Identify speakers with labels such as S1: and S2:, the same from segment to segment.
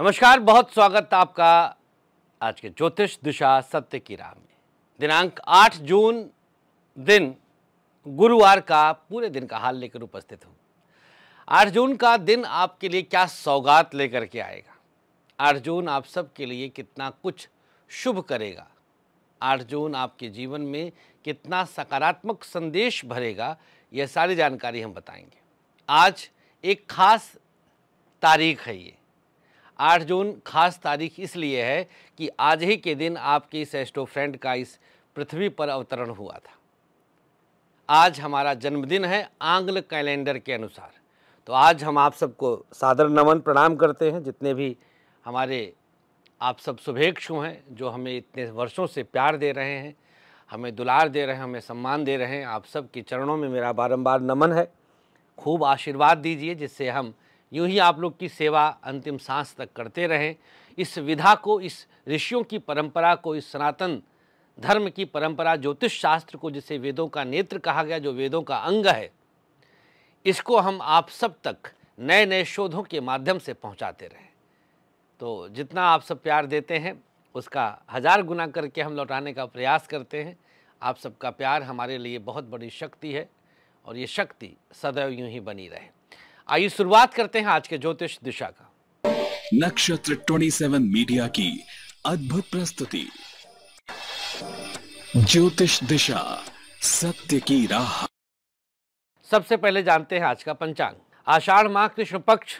S1: नमस्कार बहुत स्वागत आपका आज के ज्योतिष दिशा सत्य की राह में दिनांक 8 जून दिन गुरुवार का पूरे दिन का हाल लेकर उपस्थित हूँ 8 जून का दिन आपके लिए क्या सौगात लेकर के आएगा 8 जून आप सब के लिए कितना कुछ शुभ करेगा 8 जून आपके जीवन में कितना सकारात्मक संदेश भरेगा यह सारी जानकारी हम बताएंगे आज एक खास तारीख है ये आठ जून खास तारीख इसलिए है कि आज ही के दिन आपके इस एस्टो फ्रेंड का इस पृथ्वी पर अवतरण हुआ था आज हमारा जन्मदिन है आंग्ल कैलेंडर के अनुसार तो आज हम आप सबको सादर नमन प्रणाम करते हैं जितने भी हमारे आप सब शुभेक्षु हैं जो हमें इतने वर्षों से प्यार दे रहे हैं हमें दुलार दे रहे हैं हमें सम्मान दे रहे हैं आप सब के चरणों में मेरा बारंबार नमन है खूब आशीर्वाद दीजिए जिससे हम यूं ही आप लोग की सेवा अंतिम सांस तक करते रहें इस विधा को इस ऋषियों की परंपरा को इस सनातन धर्म की परंपरा ज्योतिष शास्त्र को जिसे वेदों का नेत्र कहा गया जो वेदों का अंग है इसको हम आप सब तक नए नए शोधों के माध्यम से पहुंचाते रहें तो जितना आप सब प्यार देते हैं उसका हज़ार गुना करके हम लौटाने का प्रयास करते हैं आप सबका प्यार हमारे लिए बहुत बड़ी शक्ति है और ये शक्ति सदैव यूं ही बनी रहे आइए शुरुआत करते हैं आज के ज्योतिष दिशा का नक्षत्र 27 मीडिया की अद्भुत प्रस्तुति ज्योतिष दिशा सत्य की राह सबसे पहले जानते हैं आज का पंचांग आषाढ़ माह कृष्ण पक्ष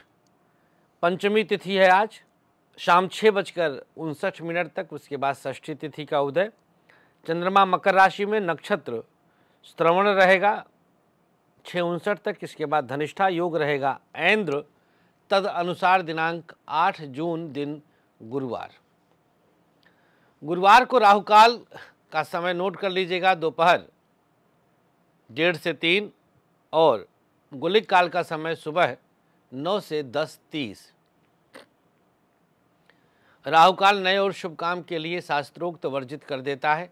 S1: पंचमी तिथि है आज शाम छह बजकर उनसठ मिनट तक उसके बाद षष्ठी तिथि का उदय चंद्रमा मकर राशि में नक्षत्र श्रवण रहेगा छः उनसठ तक इसके बाद धनिष्ठा योग रहेगा ऐन्द्र तद अनुसार दिनांक 8 जून दिन गुरुवार गुरुवार को राहुकाल का समय नोट कर लीजिएगा दोपहर डेढ़ से तीन और गुलिक काल का समय सुबह नौ से दस तीस राहुकाल नए और शुभ काम के लिए शास्त्रोक्त वर्जित कर देता है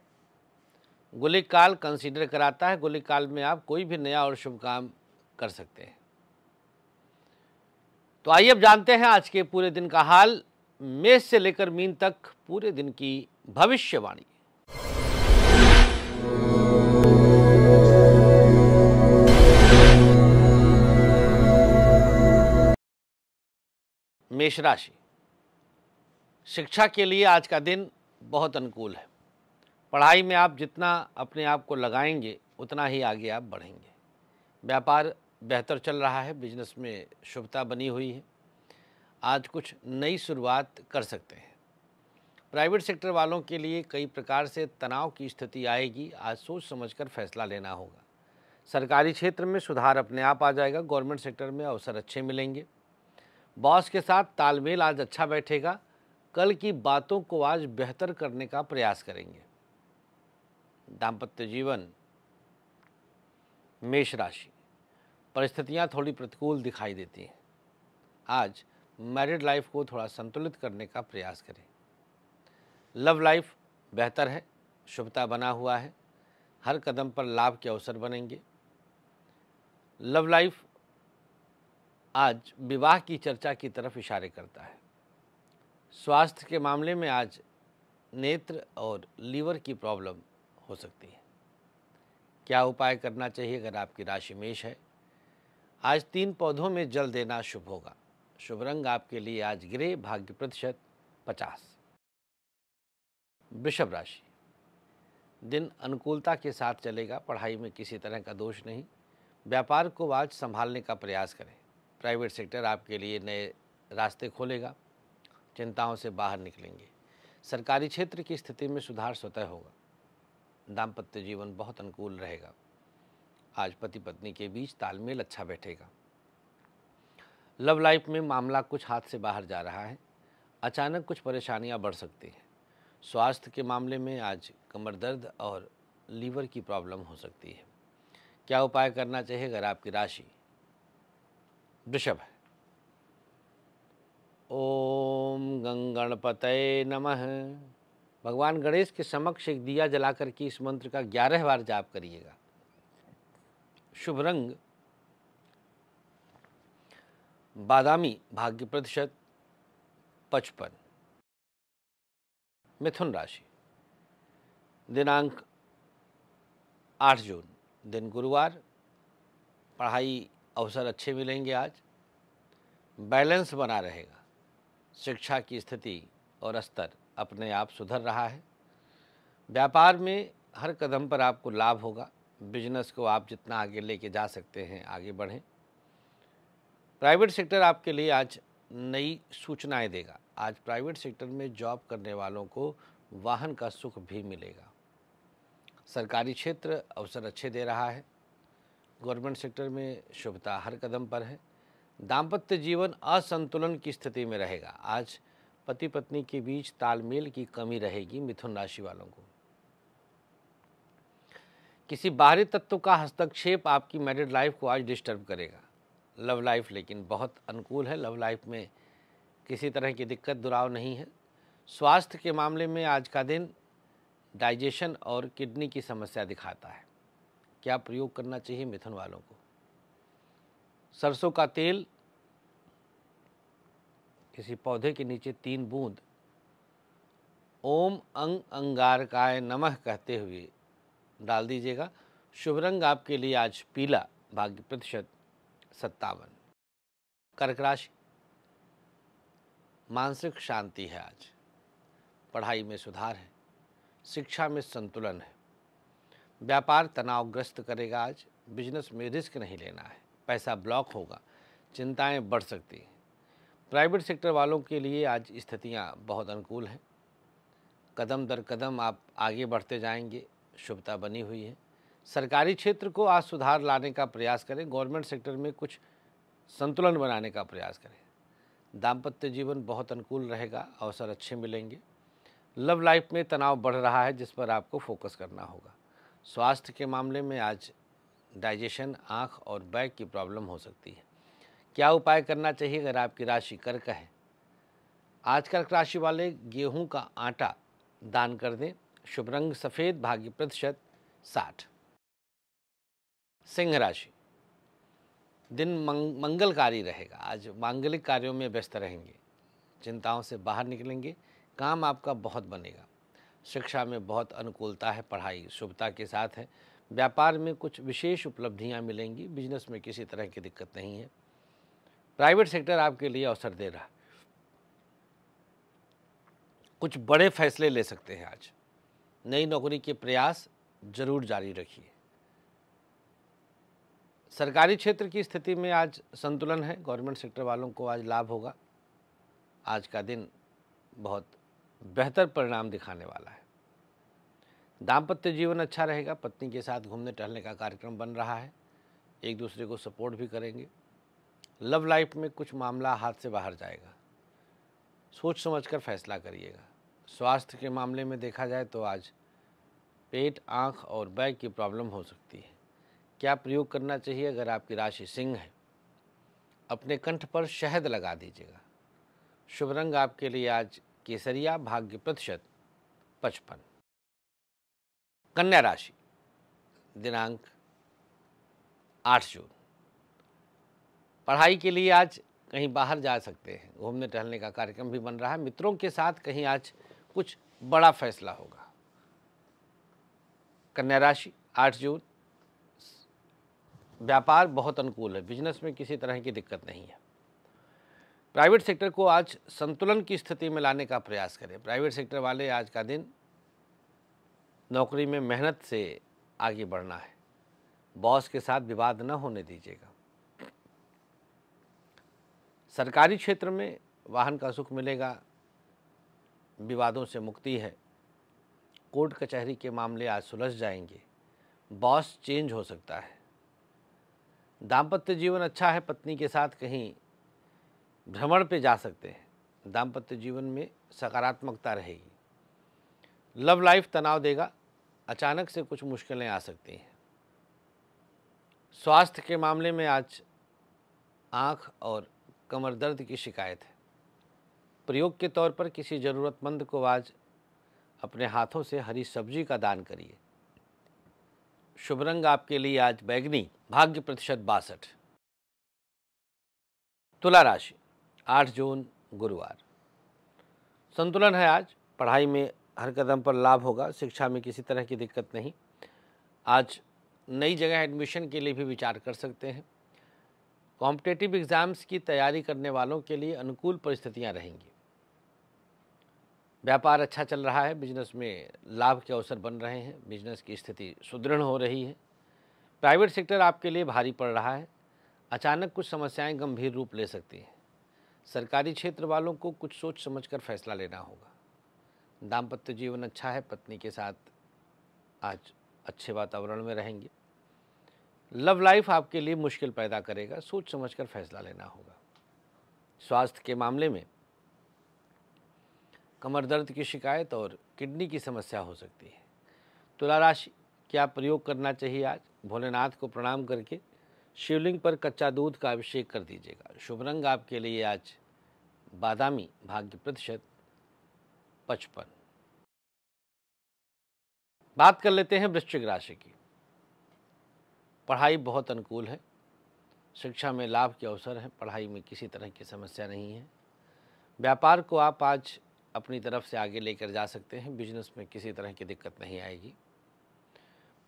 S1: गुलिक काल कंसीडर कराता है गुलिक काल में आप कोई भी नया और शुभ काम कर सकते हैं तो आइए अब जानते हैं आज के पूरे दिन का हाल मेष से लेकर मीन तक पूरे दिन की भविष्यवाणी मेष राशि शिक्षा के लिए आज का दिन बहुत अनुकूल है पढ़ाई में आप जितना अपने आप को लगाएंगे उतना ही आगे आप बढ़ेंगे व्यापार बेहतर चल रहा है बिजनेस में शुभता बनी हुई है आज कुछ नई शुरुआत कर सकते हैं प्राइवेट सेक्टर वालों के लिए कई प्रकार से तनाव की स्थिति आएगी आज सोच समझकर फैसला लेना होगा सरकारी क्षेत्र में सुधार अपने आप आ जाएगा गवर्नमेंट सेक्टर में अवसर अच्छे मिलेंगे बॉस के साथ तालमेल आज अच्छा बैठेगा कल की बातों को आज बेहतर करने का प्रयास करेंगे दाम्पत्य जीवन मेष राशि परिस्थितियाँ थोड़ी प्रतिकूल दिखाई देती हैं आज मैरिड लाइफ को थोड़ा संतुलित करने का प्रयास करें लव लाइफ बेहतर है शुभता बना हुआ है हर कदम पर लाभ के अवसर बनेंगे लव लाइफ आज विवाह की चर्चा की तरफ इशारे करता है स्वास्थ्य के मामले में आज नेत्र और लीवर की प्रॉब्लम हो सकती है क्या उपाय करना चाहिए अगर आपकी राशि मेष है आज तीन पौधों में जल देना शुभ होगा शुभ रंग आपके लिए आज गिरे भाग्य प्रतिशत पचास वृषभ राशि दिन अनुकूलता के साथ चलेगा पढ़ाई में किसी तरह का दोष नहीं व्यापार को आज संभालने का प्रयास करें प्राइवेट सेक्टर आपके लिए नए रास्ते खोलेगा चिंताओं से बाहर निकलेंगे सरकारी क्षेत्र की स्थिति में सुधार स्वतः होगा दाम्पत्य जीवन बहुत अनुकूल रहेगा आज पति पत्नी के बीच तालमेल अच्छा बैठेगा लव लाइफ में मामला कुछ हाथ से बाहर जा रहा है अचानक कुछ परेशानियां बढ़ सकती हैं स्वास्थ्य के मामले में आज कमर दर्द और लीवर की प्रॉब्लम हो सकती है क्या उपाय करना चाहिए अगर आपकी राशि वृषभ है ओम गंगणपत नमः भगवान गणेश के समक्ष एक दिया जला करके इस मंत्र का ग्यारह बार जाप करिएगा शुभ रंग बादामी भाग्य प्रतिशत पचपन मिथुन राशि दिनांक आठ जून दिन गुरुवार पढ़ाई अवसर अच्छे मिलेंगे आज बैलेंस बना रहेगा शिक्षा की स्थिति और स्तर अपने आप सुधर रहा है व्यापार में हर कदम पर आपको लाभ होगा बिजनेस को आप जितना आगे लेके जा सकते हैं आगे बढ़ें प्राइवेट सेक्टर आपके लिए आज नई सूचनाएं देगा आज प्राइवेट सेक्टर में जॉब करने वालों को वाहन का सुख भी मिलेगा सरकारी क्षेत्र अवसर अच्छे दे रहा है गवर्नमेंट सेक्टर में शुभता हर कदम पर है दाम्पत्य जीवन असंतुलन की स्थिति में रहेगा आज पति पत्नी के बीच तालमेल की कमी रहेगी मिथुन राशि वालों को किसी बाहरी तत्व का हस्तक्षेप आपकी मैरिड लाइफ को आज डिस्टर्ब करेगा लव लाइफ लेकिन बहुत अनुकूल है लव लाइफ में किसी तरह की दिक्कत दुराव नहीं है स्वास्थ्य के मामले में आज का दिन डाइजेशन और किडनी की समस्या दिखाता है क्या प्रयोग करना चाहिए मिथुन वालों को सरसों का तेल किसी पौधे के नीचे तीन बूंद ओम अंग अंगारकाय नमः कहते हुए डाल दीजिएगा शुभ रंग आपके लिए आज पीला भाग्य प्रतिशत सत्तावन कर्क राशि मानसिक शांति है आज पढ़ाई में सुधार है शिक्षा में संतुलन है व्यापार तनावग्रस्त करेगा आज बिजनेस में रिस्क नहीं लेना है पैसा ब्लॉक होगा चिंताएं बढ़ सकती हैं प्राइवेट सेक्टर वालों के लिए आज स्थितियाँ बहुत अनुकूल हैं कदम दर कदम आप आगे बढ़ते जाएंगे शुभता बनी हुई है सरकारी क्षेत्र को आज सुधार लाने का प्रयास करें गवर्नमेंट सेक्टर में कुछ संतुलन बनाने का प्रयास करें दाम्पत्य जीवन बहुत अनुकूल रहेगा अवसर अच्छे मिलेंगे लव लाइफ में तनाव बढ़ रहा है जिस पर आपको फोकस करना होगा स्वास्थ्य के मामले में आज डाइजेशन आँख और बैक की प्रॉब्लम हो सकती है क्या उपाय करना चाहिए अगर आपकी राशि कर्क है आज कर्क राशि वाले गेहूं का आटा दान कर दें शुभ रंग सफ़ेद भाग्य प्रतिशत साठ सिंह राशि दिन मंगलकारी रहेगा आज मांगलिक कार्यों में व्यस्त रहेंगे चिंताओं से बाहर निकलेंगे काम आपका बहुत बनेगा शिक्षा में बहुत अनुकूलता है पढ़ाई शुभता के साथ है व्यापार में कुछ विशेष उपलब्धियां मिलेंगी बिजनेस में किसी तरह की दिक्कत नहीं है प्राइवेट सेक्टर आपके लिए अवसर दे रहा कुछ बड़े फैसले ले सकते हैं आज नई नौकरी के प्रयास जरूर जारी रखिए सरकारी क्षेत्र की स्थिति में आज संतुलन है गवर्नमेंट सेक्टर वालों को आज लाभ होगा आज का दिन बहुत बेहतर परिणाम दिखाने वाला है दाम्पत्य जीवन अच्छा रहेगा पत्नी के साथ घूमने टहलने का कार्यक्रम बन रहा है एक दूसरे को सपोर्ट भी करेंगे लव लाइफ में कुछ मामला हाथ से बाहर जाएगा सोच समझ कर फैसला करिएगा स्वास्थ्य के मामले में देखा जाए तो आज पेट आँख और बैक की प्रॉब्लम हो सकती है क्या प्रयोग करना चाहिए अगर आपकी राशि सिंह है अपने कंठ पर शहद लगा दीजिएगा शुभ रंग आपके लिए आज केसरिया भाग्य प्रतिशत पचपन कन्या राशि दिनांक आठ जून पढ़ाई के लिए आज कहीं बाहर जा सकते हैं घूमने टहलने का कार्यक्रम भी बन रहा है मित्रों के साथ कहीं आज कुछ बड़ा फैसला होगा कन्या राशि आठ जून व्यापार बहुत अनुकूल है बिजनेस में किसी तरह की दिक्कत नहीं है प्राइवेट सेक्टर को आज संतुलन की स्थिति में लाने का प्रयास करें प्राइवेट सेक्टर वाले आज का दिन नौकरी में मेहनत से आगे बढ़ना है बॉस के साथ विवाद न होने दीजिएगा सरकारी क्षेत्र में वाहन का सुख मिलेगा विवादों से मुक्ति है कोर्ट कचहरी के मामले आज सुलझ जाएंगे बॉस चेंज हो सकता है दाम्पत्य जीवन अच्छा है पत्नी के साथ कहीं भ्रमण पे जा सकते हैं दाम्पत्य जीवन में सकारात्मकता रहेगी लव लाइफ तनाव देगा अचानक से कुछ मुश्किलें आ सकती हैं स्वास्थ्य के मामले में आज आँख और कमर दर्द की शिकायत है प्रयोग के तौर पर किसी ज़रूरतमंद को आज अपने हाथों से हरी सब्जी का दान करिए शुभ रंग आपके लिए आज बैगनी भाग्य प्रतिशत बासठ तुला राशि आठ जून गुरुवार संतुलन है आज पढ़ाई में हर कदम पर लाभ होगा शिक्षा में किसी तरह की दिक्कत नहीं आज नई जगह एडमिशन के लिए भी विचार कर सकते हैं कॉम्पिटेटिव एग्ज़ाम्स की तैयारी करने वालों के लिए अनुकूल परिस्थितियाँ रहेंगी व्यापार अच्छा चल रहा है बिजनेस में लाभ के अवसर बन रहे हैं बिजनेस की स्थिति सुदृढ़ हो रही है प्राइवेट सेक्टर आपके लिए भारी पड़ रहा है अचानक कुछ समस्याएं गंभीर रूप ले सकती हैं सरकारी क्षेत्र वालों को कुछ सोच समझकर फैसला लेना होगा दाम्पत्य जीवन अच्छा है पत्नी के साथ आज अच्छे वातावरण में रहेंगे लव लाइफ आपके लिए मुश्किल पैदा करेगा सोच समझकर फैसला लेना होगा स्वास्थ्य के मामले में कमर दर्द की शिकायत और किडनी की समस्या हो सकती है तुला राशि क्या प्रयोग करना चाहिए आज भोलेनाथ को प्रणाम करके शिवलिंग पर कच्चा दूध का अभिषेक कर दीजिएगा शुभ रंग आपके लिए आज बादामी भाग्य प्रतिशत पचपन बात कर लेते हैं वृश्चिक राशि की पढ़ाई बहुत अनुकूल है शिक्षा में लाभ के अवसर हैं पढ़ाई में किसी तरह की समस्या नहीं है व्यापार को आप आज अपनी तरफ से आगे लेकर जा सकते हैं बिजनेस में किसी तरह की दिक्कत नहीं आएगी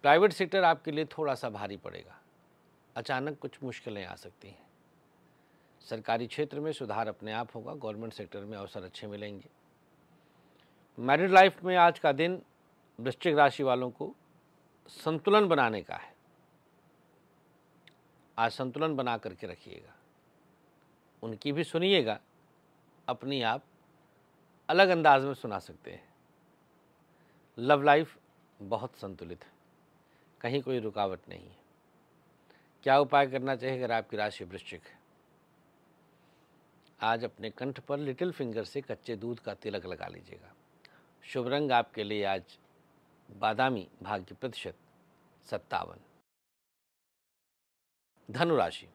S1: प्राइवेट सेक्टर आपके लिए थोड़ा सा भारी पड़ेगा अचानक कुछ मुश्किलें आ सकती हैं सरकारी क्षेत्र में सुधार अपने आप होगा गवर्नमेंट सेक्टर में अवसर अच्छे मिलेंगे मैरिड लाइफ में आज का दिन वृश्चिक राशि वालों को संतुलन बनाने का है असंतुलन बना करके रखिएगा उनकी भी सुनिएगा अपनी आप अलग अंदाज में सुना सकते हैं लव लाइफ बहुत संतुलित है कहीं कोई रुकावट नहीं है क्या उपाय करना चाहिए अगर आपकी राशि वृश्चिक है आज अपने कंठ पर लिटिल फिंगर से कच्चे दूध का तिलक लगा लीजिएगा शुभ रंग आपके लिए आज बादामी भाग्य प्रतिशत सत्तावन धनुराशि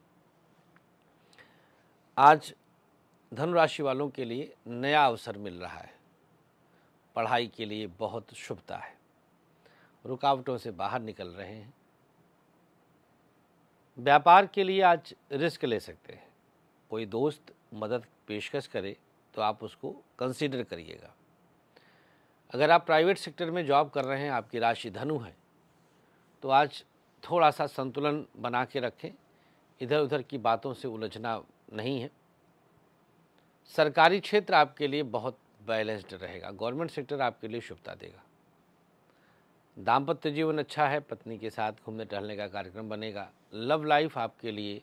S1: आज धनुराशि वालों के लिए नया अवसर मिल रहा है पढ़ाई के लिए बहुत शुभता है रुकावटों से बाहर निकल रहे हैं व्यापार के लिए आज रिस्क ले सकते हैं कोई दोस्त मदद पेशकश करे तो आप उसको कंसीडर करिएगा अगर आप प्राइवेट सेक्टर में जॉब कर रहे हैं आपकी राशि धनु है तो आज थोड़ा सा संतुलन बना के रखें इधर उधर की बातों से उलझना नहीं है सरकारी क्षेत्र आपके लिए बहुत बैलेंस्ड रहेगा गवर्नमेंट सेक्टर आपके लिए शुभता देगा दाम्पत्य जीवन अच्छा है पत्नी के साथ घूमने टहलने का कार्यक्रम बनेगा लव लाइफ आपके लिए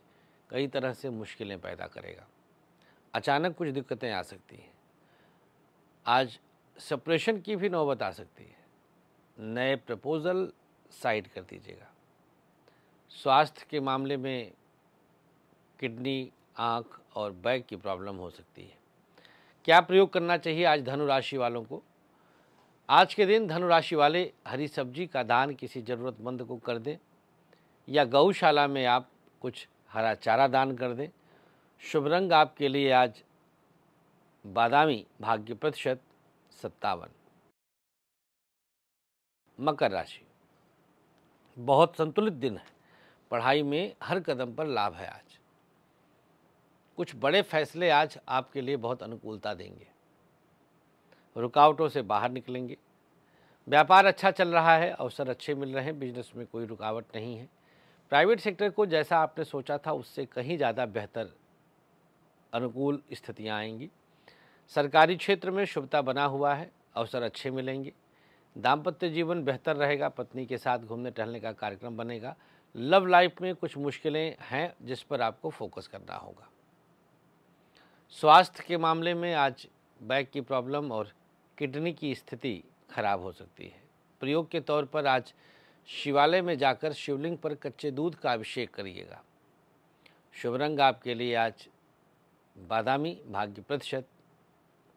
S1: कई तरह से मुश्किलें पैदा करेगा अचानक कुछ दिक्कतें आ सकती हैं आज सेपरेशन की भी नौबत आ सकती है नए प्रपोज़ल साइड कर दीजिएगा स्वास्थ्य के मामले में किडनी आँख और बैक की प्रॉब्लम हो सकती है क्या प्रयोग करना चाहिए आज धनु राशि वालों को आज के दिन धनु राशि वाले हरी सब्जी का दान किसी ज़रूरतमंद को कर दें या गौशाला में आप कुछ हरा चारा दान कर दें शुभ रंग आपके लिए आज बादामी भाग्य प्रतिशत सत्तावन मकर राशि बहुत संतुलित दिन है पढ़ाई में हर कदम पर लाभ है आज कुछ बड़े फैसले आज आपके लिए बहुत अनुकूलता देंगे रुकावटों से बाहर निकलेंगे व्यापार अच्छा चल रहा है अवसर अच्छे मिल रहे हैं बिजनेस में कोई रुकावट नहीं है प्राइवेट सेक्टर को जैसा आपने सोचा था उससे कहीं ज़्यादा बेहतर अनुकूल स्थितियाँ आएंगी सरकारी क्षेत्र में शुभता बना हुआ है अवसर अच्छे मिलेंगे दाम्पत्य जीवन बेहतर रहेगा पत्नी के साथ घूमने टहलने का कार्यक्रम बनेगा लव लाइफ में कुछ मुश्किलें हैं जिस पर आपको फोकस करना होगा स्वास्थ्य के मामले में आज बैक की प्रॉब्लम और किडनी की स्थिति खराब हो सकती है प्रयोग के तौर पर आज शिवालय में जाकर शिवलिंग पर कच्चे दूध का अभिषेक करिएगा शुभ रंग आपके लिए आज बादामी भाग्य प्रतिशत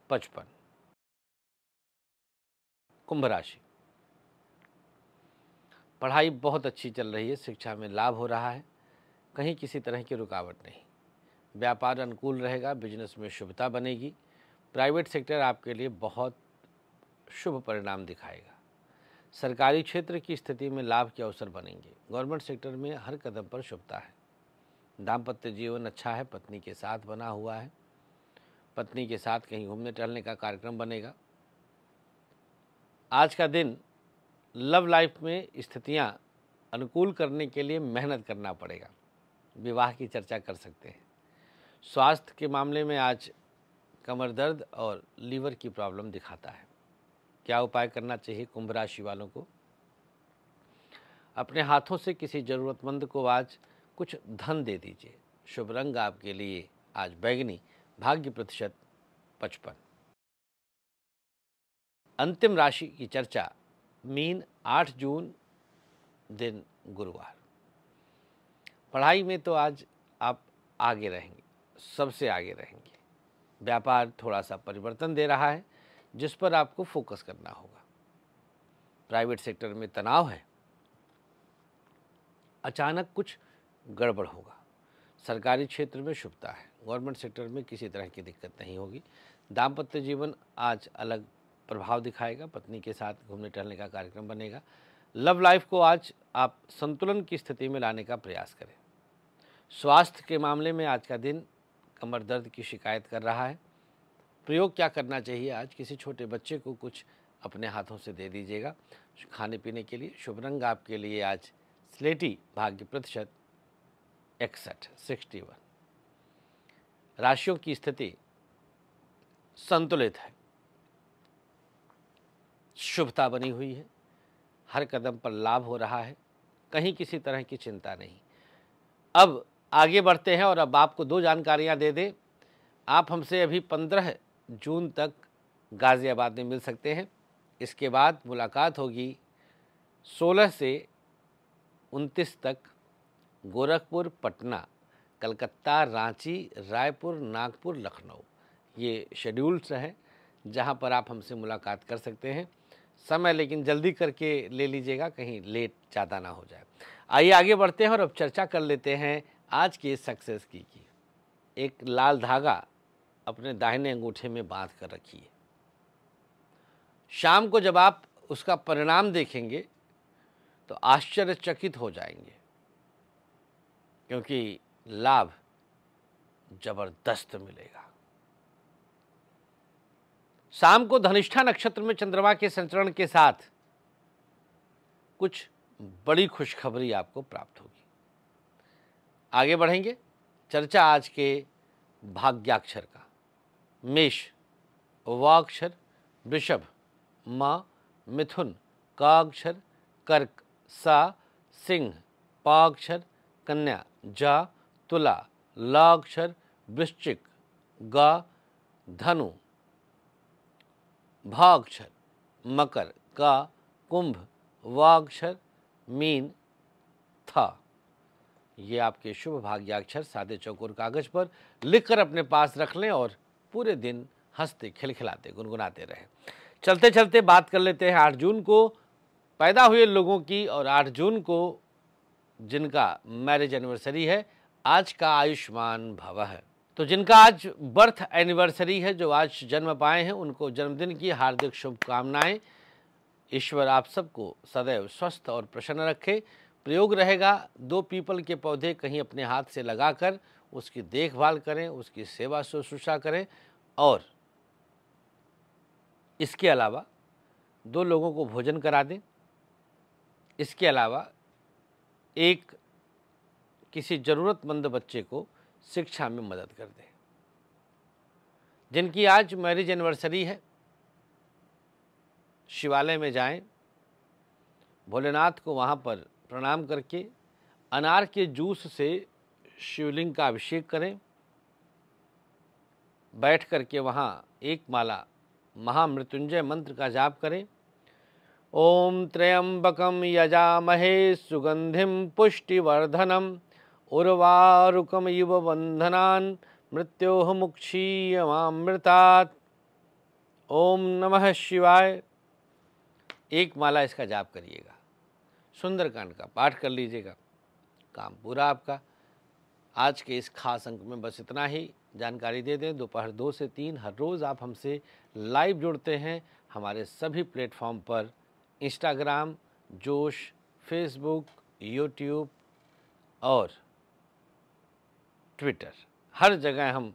S1: पचपन कुंभ राशि पढ़ाई बहुत अच्छी चल रही है शिक्षा में लाभ हो रहा है कहीं किसी तरह की रुकावट नहीं व्यापार अनुकूल रहेगा बिजनेस में शुभता बनेगी प्राइवेट सेक्टर आपके लिए बहुत शुभ परिणाम दिखाएगा सरकारी क्षेत्र की स्थिति में लाभ के अवसर बनेंगे गवर्नमेंट सेक्टर में हर कदम पर शुभता है दाम्पत्य जीवन अच्छा है पत्नी के साथ बना हुआ है पत्नी के साथ कहीं घूमने टहलने का कार्यक्रम बनेगा आज का दिन लव लाइफ में स्थितियां अनुकूल करने के लिए मेहनत करना पड़ेगा विवाह की चर्चा कर सकते हैं स्वास्थ्य के मामले में आज कमर दर्द और लीवर की प्रॉब्लम दिखाता है क्या उपाय करना चाहिए कुंभ राशि वालों को अपने हाथों से किसी ज़रूरतमंद को आज कुछ धन दे दीजिए शुभ रंग आपके लिए आज बैगनी भाग्य प्रतिशत पचपन अंतिम राशि की चर्चा मीन आठ जून दिन गुरुवार पढ़ाई में तो आज आप आगे रहेंगे सबसे आगे रहेंगे व्यापार थोड़ा सा परिवर्तन दे रहा है जिस पर आपको फोकस करना होगा प्राइवेट सेक्टर में तनाव है अचानक कुछ गड़बड़ होगा सरकारी क्षेत्र में शुभता है गवर्नमेंट सेक्टर में किसी तरह की दिक्कत नहीं होगी दाम्पत्य जीवन आज अलग प्रभाव दिखाएगा पत्नी के साथ घूमने टहलने का कार्यक्रम बनेगा लव लाइफ को आज आप संतुलन की स्थिति में लाने का प्रयास करें स्वास्थ्य के मामले में आज का दिन कमर दर्द की शिकायत कर रहा है प्रयोग क्या करना चाहिए आज किसी छोटे बच्चे को कुछ अपने हाथों से दे दीजिएगा खाने पीने के लिए शुभ रंग आपके लिए आज स्लेटी भाग्य प्रतिशत इकसठ सिक्सटी वन राशियों की स्थिति संतुलित है शुभता बनी हुई है हर कदम पर लाभ हो रहा है कहीं किसी तरह की चिंता नहीं अब आगे बढ़ते हैं और अब आपको दो जानकारियां दे दें आप हमसे अभी पंद्रह जून तक गाज़ियाबाद में मिल सकते हैं इसके बाद मुलाकात होगी सोलह से उनतीस तक गोरखपुर पटना कलकत्ता रांची रायपुर नागपुर लखनऊ ये शेड्यूल्स हैं जहाँ पर आप हमसे मुलाकात कर सकते हैं समय लेकिन जल्दी करके ले लीजिएगा कहीं लेट ज़्यादा ना हो जाए आइए आगे बढ़ते हैं और अब चर्चा कर लेते हैं आज की सक्सेस की की एक लाल धागा अपने दाहिने अंगूठे में बांध कर रखिए शाम को जब आप उसका परिणाम देखेंगे तो आश्चर्यचकित हो जाएंगे क्योंकि लाभ जबरदस्त मिलेगा शाम को धनिष्ठा नक्षत्र में चंद्रमा के संचरण के साथ कुछ बड़ी खुशखबरी आपको प्राप्त होगी आगे बढ़ेंगे चर्चा आज के भाग्याक्षर का मेष वाक्षर वृषभ म मिथुन काक्षर कर्क सा सिंह पाक्षर कन्या जा तुला लाक्षर वृश्चिक गा धनु भाक्षर मकर का कुंभ वाक्षर मीन था ये आपके शुभ भाग्याक्षर सादे चौकोर कागज पर लिखकर अपने पास रख लें और पूरे दिन हंसते खिलखिलाते गुनगुनाते रहें चलते चलते बात कर लेते हैं आठ जून को पैदा हुए लोगों की और आठ जून को जिनका मैरिज एनिवर्सरी है आज का आयुष्मान भव है तो जिनका आज बर्थ एनिवर्सरी है जो आज जन्म पाए हैं उनको जन्मदिन की हार्दिक शुभकामनाएं ईश्वर आप सबको सदैव स्वस्थ और प्रसन्न रखे प्रयोग रहेगा दो पीपल के पौधे कहीं अपने हाथ से लगाकर उसकी देखभाल करें उसकी सेवा शुश्रूषा करें और इसके अलावा दो लोगों को भोजन करा दें इसके अलावा एक किसी ज़रूरतमंद बच्चे को शिक्षा में मदद कर दें जिनकी आज मैरिज एनिवर्सरी है शिवालय में जाएं भोलेनाथ को वहाँ पर प्रणाम करके अनार के जूस से शिवलिंग का अभिषेक करें बैठ करके वहाँ एक माला महामृत्युंजय मंत्र का जाप करें ओम त्र्यंबकम यजामहे सुगंधिम पुष्टिवर्धनम उर्वारुकम युव बंधनान मृत्योह मुक्षीयमामृतात् ओम नमः शिवाय एक माला इसका जाप करिएगा सुंदरकांड का पाठ कर लीजिएगा काम पूरा आपका आज के इस खास अंक में बस इतना ही जानकारी दे दें दोपहर दो से तीन हर रोज़ आप हमसे लाइव जुड़ते हैं हमारे सभी प्लेटफॉर्म पर इंस्टाग्राम जोश फेसबुक यूट्यूब और ट्विटर हर जगह हम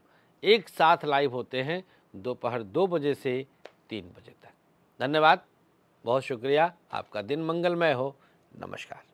S1: एक साथ लाइव होते हैं दोपहर दो बजे से तीन बजे तक धन्यवाद बहुत शुक्रिया आपका दिन मंगलमय हो नमस्कार